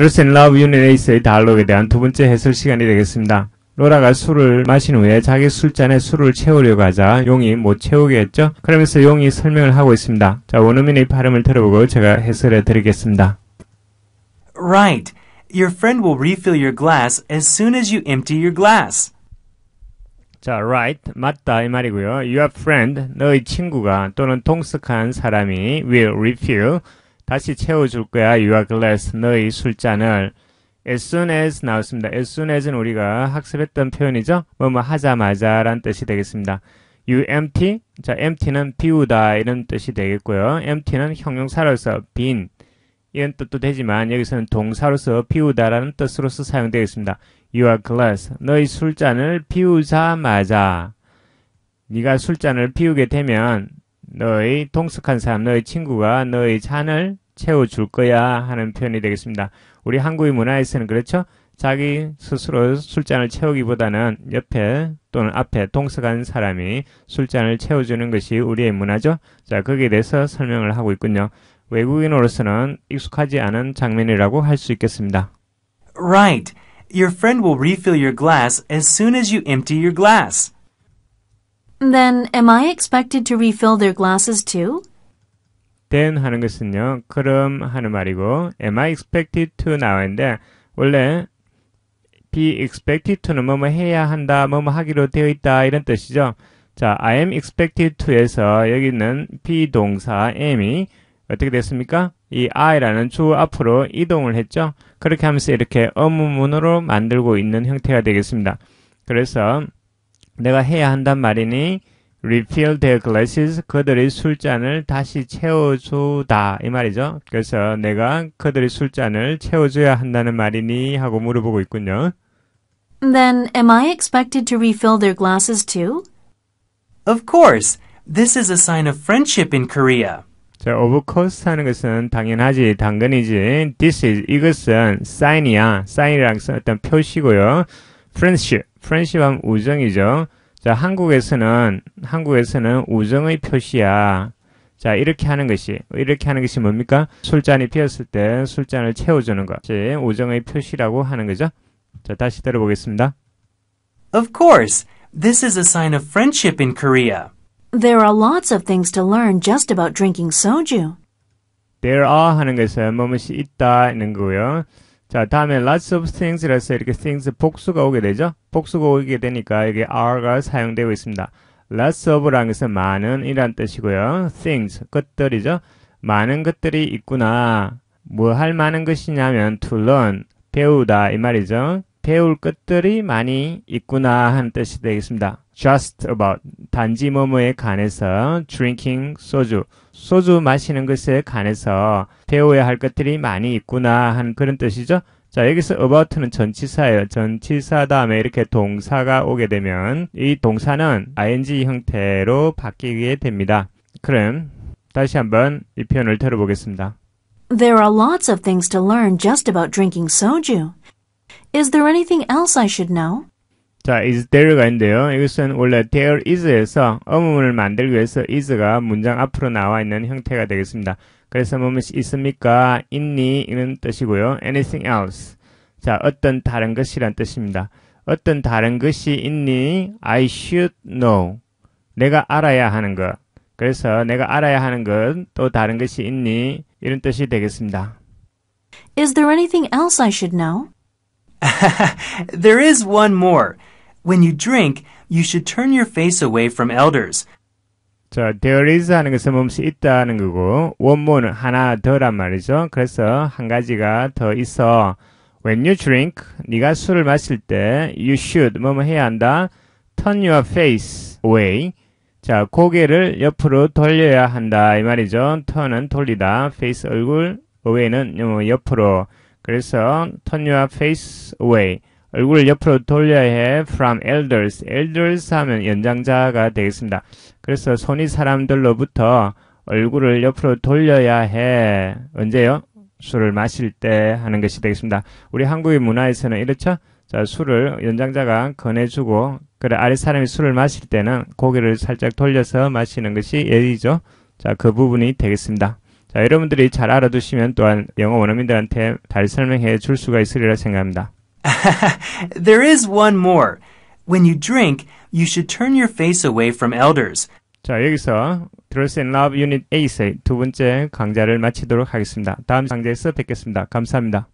드러스 러브 유니레이스의 달록에 대한 두 번째 해설 시간이 되겠습니다. 로라가 술을 마신 후에 자기 술잔에 술을 채우려고 하자 용이 못 채우게 했죠. 그러면서 용이 설명을 하고 있습니다. 자, 원어민의 발음을 들어보고 제가 해설해 드리겠습니다. Right. Your friend will refill your glass as soon as you empty your glass. 자, right, 맞다 이 말이고요. Your friend, 너의 친구가 또는 동석한 사람이 will refill 다시 채워줄 거야. Your glass, 너의 술잔을. As soon as 나왔습니다. As soon as는 우리가 학습했던 표현이죠. 뭐뭐 하자마자 란 뜻이 되겠습니다. You empty. 자, empty는 비우다 이런 뜻이 되겠고요. empty는 형용사로서 빈 이런 뜻도 되지만 여기서는 동사로서 비우다라는 뜻으로서 사용되겠습니다. Your glass. 너의 술잔을 비우자마자 네가 술잔을 비우게 되면 너의 동숙한 사람, 너의 친구가 너의 잔을 채워줄 거야 하는 표현이 되겠습니다. 우리 한국의 문화에서는 그렇죠? 자기 스스로 술잔을 채우기보다는 옆에 또는 앞에 동서간 사람이 술잔을 채워주는 것이 우리의 문화죠. 자, 거기에 대해서 설명을 하고 있군요. 외국인으로서는 익숙하지 않은 장면이라고 할 수 있겠습니다. Right. Your friend will refill your glass as soon as you empty your glass. Then am I expected to refill their glasses too? then 하는 것은요, 그럼 하는 말이고, am I expected to 나와있는데, 원래 be expected to는 뭐뭐 해야 한다, 뭐뭐 하기로 되어 있다, 이런 뜻이죠. 자, I am expected to에서 여기 있는 be 동사 am이 어떻게 됐습니까? 이 I라는 주 앞으로 이동을 했죠. 그렇게 하면서 이렇게 어문문으로 만들고 있는 형태가 되겠습니다. 그래서 내가 해야 한단 말이니 refill their glasses. 그들의 술잔을 다시 채워주다. 이 말이죠. 그래서 내가 그들의 술잔을 채워줘야 한다는 말이니? 하고 물어보고 있군요. Then am I expected to refill their glasses too? Of course. This is a sign of friendship in Korea. 자, of course 하는 것은 당연하지, 당근이지. This is, 이것은 sign이야. sign이란 어떤 표시고요. friendship, friendship 하면 우정이죠. 자, 한국에서는 한국에서는 우정의 표시야. 자, 이렇게 하는 것이 이렇게 하는 것이 뭡니까? 술잔이 비었을 때 술잔을 채워주는 것. 우정의 표시라고 하는 거죠. 자, 다시 들어보겠습니다. Of course, this is a sign of friendship in Korea. There are lots of things to learn just about drinking soju. There are 하는 것은 무엇이 있다 있는 거고요. 자, 다음에 lots of things라서 이렇게 things 복수가 오게 되죠. 복수가 오게 되니까 여기 are가 사용되고 있습니다. lots of라는 것은 많은 이란 뜻이고요. things, 것들이죠. 많은 것들이 있구나. 뭐할 많은 것이냐면 to learn, 배우다 이 말이죠. 배울 것들이 많이 있구나 하는 뜻이 되겠습니다. just about, 단지 뭐뭐에 관해서 drinking, 소주, 소주 마시는 것에 관해서 배워야 할 것들이 많이 있구나 한 그런 뜻이죠. 자 여기서 about는 전치사예요. 전치사 다음에 이렇게 동사가 오게 되면 이 동사는 ing 형태로 바뀌게 됩니다. 그럼 다시 한번 이 표현을 들어보겠습니다. There are lots of things to learn just about drinking soju. Is there anything else I should know? 자, is there가 있는데요. 이것은 원래 there is에서 어문을 만들기 위해서 is가 문장 앞으로 나와 있는 형태가 되겠습니다. 그래서 무엇이 있습니까? 있니? 이런 뜻이고요. anything else. 자, 어떤 다른 것이란 뜻입니다. 어떤 다른 것이 있니? I should know. 내가 알아야 하는 것. 그래서 내가 알아야 하는 것, 또 다른 것이 있니? 이런 뜻이 되겠습니다. Is there anything else I should know? there is one more. When you drink, you should turn your face away from elders. 자, there is 하는 것은 몸이 있다는 거고 원문은 하나 더란 말이죠. 그래서 한 가지가 더 있어. When you drink, 네가 술을 마실 때 you should 뭐뭐 해야 한다. Turn your face away. 자, 고개를 옆으로 돌려야 한다 이 말이죠. Turn은 돌리다, face 얼굴, away는 옆으로. 그래서 turn your face away. 얼굴을 옆으로 돌려야 해. From elders. elders 하면 연장자가 되겠습니다. 그래서 손이 사람들로부터 얼굴을 옆으로 돌려야 해. 언제요? 술을 마실 때 하는 것이 되겠습니다. 우리 한국의 문화에서는 이렇죠? 자, 술을 연장자가 건네주고 그래, 아래 사람이 술을 마실 때는 고개를 살짝 돌려서 마시는 것이 예의죠. 자, 그 부분이 되겠습니다. 자, 여러분들이 잘 알아두시면 또한 영어 원어민들한테 잘 설명해 줄 수가 있으리라 생각합니다. there is one more. When you drink, you should turn your face away from elders. 자, 여기서 Girls in Love Unit A 두 번째 강좌를 마치도록 하겠습니다. 다음 강좌에서 뵙겠습니다. 감사합니다.